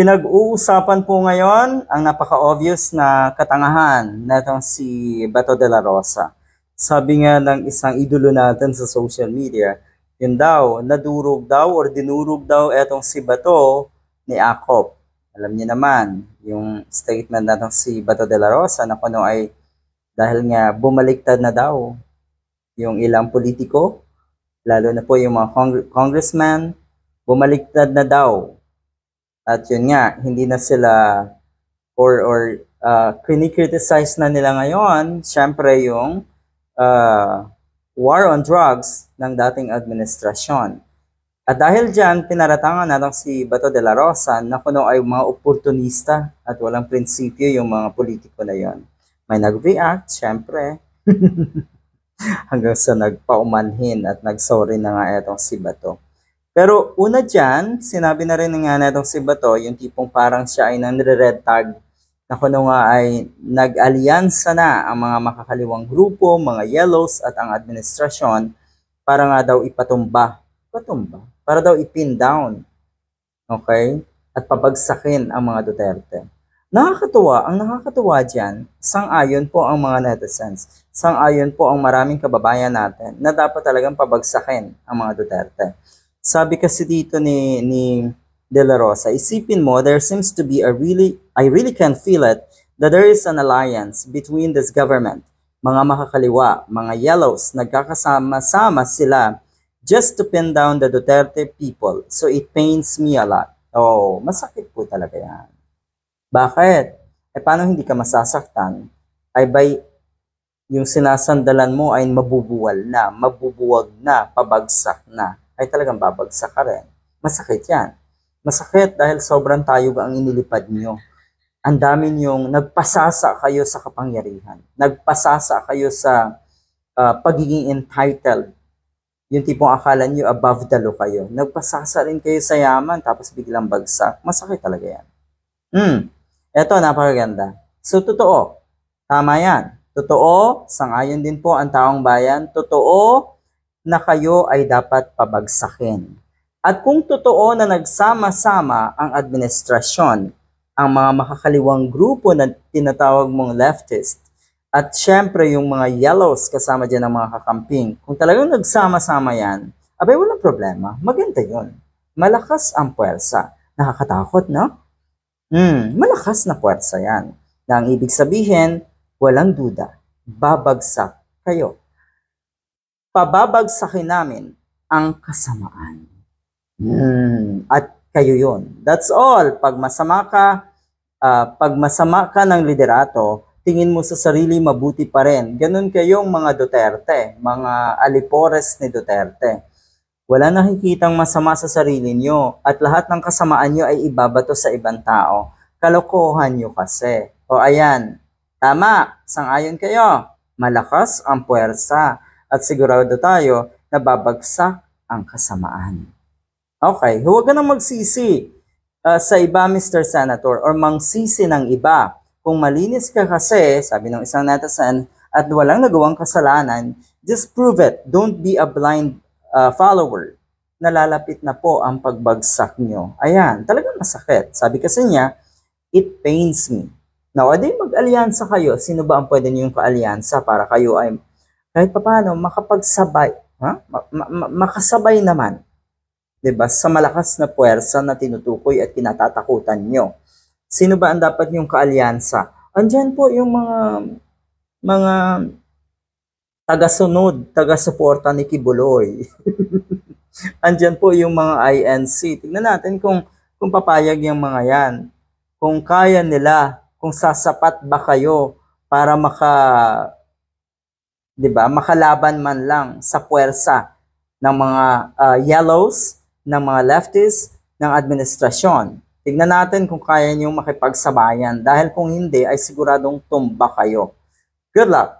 Pinag-uusapan po ngayon ang napaka-obvious na katangahan na si Bato de la Rosa. Sabi nga ng isang idolo natin sa social media, yun daw, nadurog daw or dinurog daw etong si Bato ni Akop. Alam niyo naman, yung statement na si Bato de la Rosa na kuno ano ay dahil nga bumaliktad na daw yung ilang politiko, lalo na po yung mga congressman, bumaliktad na daw at yun nga, hindi na sila or or uh, kini-criticize na nila ngayon, syempre yung uh, war on drugs ng dating administrasyon. At dahil dyan, pinaratangan natin si Bato de la Rosa na kuno ay mga oportunista at walang prinsipyo yung mga politiko na yon. May nag-react, syempre. Hanggang sa nagpaumanhin at nagsorry na nga etong si Bato. Pero una dyan, sinabi na rin nga netong si Bato, yung tipong parang siya ay nandre-red tag na kuno ano nga ay nag-alyansa na ang mga makakaliwang grupo, mga yellows at ang administrasyon para nga daw ipatumba. Patumba? Para daw ipin down. Okay? At pabagsakin ang mga Duterte. Nakakatuwa, ang nakakatuwa dyan, sang-ayon po ang mga netizens, sang-ayon po ang maraming kababayan natin na dapat talagang pabagsakin ang mga Duterte. Sabi kasi dito ni, ni De La Rosa, isipin mo, there seems to be a really, I really can feel it, that there is an alliance between this government, mga makakaliwa, mga yellows, nagkakasama-sama sila just to pin down the Duterte people. So it pains me a lot. Oh, masakit po talaga yan. Bakit? Eh paano hindi ka masasaktan? Ay by yung sinasandalan mo ay mabubuwal na, mabubuwag na, pabagsak na ay talagang babagsak ka rin. Masakit yan. Masakit dahil sobrang tayog ang inilipad niyo. Ang dami niyong nagpasasa kayo sa kapangyarihan. Nagpasasa kayo sa uh, pagiging entitled. Yung tipong akala niyo above the law kayo. Nagpasasa rin kayo sa yaman tapos biglang bagsak. Masakit talaga yan. Hmm. Ito, napakaganda. So, totoo. Tama yan. Totoo, sangayon din po ang taong bayan. Totoo, na kayo ay dapat pabagsakin. At kung totoo na nagsama-sama ang administrasyon, ang mga makakaliwang grupo na tinatawag mong leftist, at syempre yung mga yellows kasama dyan ng mga kakamping, kung talagang nagsama-sama yan, abay walang problema, maganda yon. Malakas ang puwersa. Nakakatakot, no? Hmm, malakas na puwersa yan. Na ang ibig sabihin, walang duda, babagsak kayo pababagsakin namin ang kasamaan. Hmm. At kayo yon. That's all. Pag masama ka, uh, pag masama ka ng liderato, tingin mo sa sarili mabuti pa rin. Ganun kayong mga Duterte, mga alipores ni Duterte. Wala nakikitang masama sa sarili nyo at lahat ng kasamaan nyo ay ibabato sa ibang tao. Kalokohan nyo kasi. O ayan, tama, sangayon kayo. Malakas ang puwersa at sigurado tayo na babagsak ang kasamaan. Okay, huwag ka nang magsisi uh, sa iba, Mr. Senator, or mangsisi ng iba. Kung malinis ka kasi, sabi ng isang natasan, at walang nagawang kasalanan, just prove it. Don't be a blind uh, follower. Nalalapit na po ang pagbagsak nyo. Ayan, talagang masakit. Sabi kasi niya, it pains me. Now, adi mag-alyansa kayo. Sino ba ang pwede niyong kaalyansa para kayo ay kahit paano makapagsabay, ha? makasabay naman, 'di ba? Sa malakas na puwersa na tinutukoy at kinatatakutan nyo. Sino ba ang dapat yung kaalyansa? Andiyan po yung mga mga taga tagasunod, taga-suporta ni Kibuloy. Andiyan po yung mga INC. Tingnan natin kung kung papayag yung mga 'yan. Kung kaya nila, kung sasapat ba kayo para maka 'di ba? Makalaban man lang sa puwersa ng mga uh, yellows, ng mga leftists, ng administrasyon. Tignan natin kung kaya niyo makipagsabayan dahil kung hindi ay siguradong tumba kayo. Good luck.